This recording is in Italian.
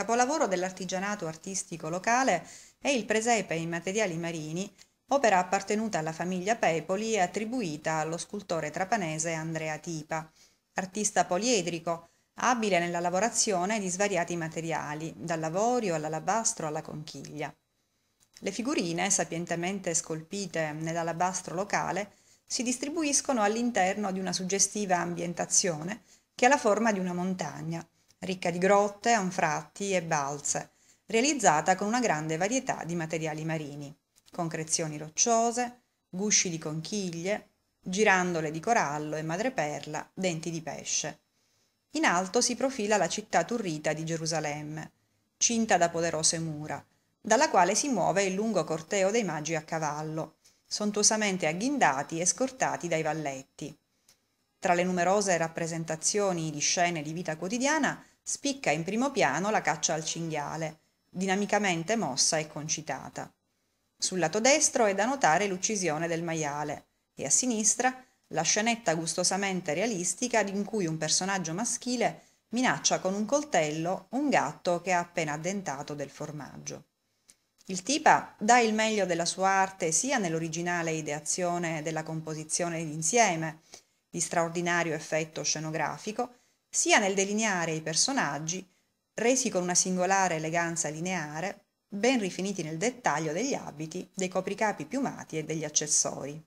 Capolavoro dell'artigianato artistico locale è il presepe in materiali marini, opera appartenuta alla famiglia Pepoli e attribuita allo scultore trapanese Andrea Tipa, artista poliedrico, abile nella lavorazione di svariati materiali, dal lavorio all'alabastro alla conchiglia. Le figurine, sapientemente scolpite nell'alabastro locale, si distribuiscono all'interno di una suggestiva ambientazione che ha la forma di una montagna, ricca di grotte, anfratti e balze, realizzata con una grande varietà di materiali marini, concrezioni rocciose, gusci di conchiglie, girandole di corallo e madreperla, denti di pesce. In alto si profila la città turrita di Gerusalemme, cinta da poderose mura, dalla quale si muove il lungo corteo dei magi a cavallo, sontuosamente agghindati e scortati dai valletti. Tra le numerose rappresentazioni di scene di vita quotidiana spicca in primo piano la caccia al cinghiale, dinamicamente mossa e concitata. Sul lato destro è da notare l'uccisione del maiale e a sinistra la scenetta gustosamente realistica in cui un personaggio maschile minaccia con un coltello un gatto che ha appena addentato del formaggio. Il Tipa dà il meglio della sua arte sia nell'originale ideazione della composizione d'insieme, di straordinario effetto scenografico, sia nel delineare i personaggi, resi con una singolare eleganza lineare, ben rifiniti nel dettaglio degli abiti, dei copricapi piumati e degli accessori.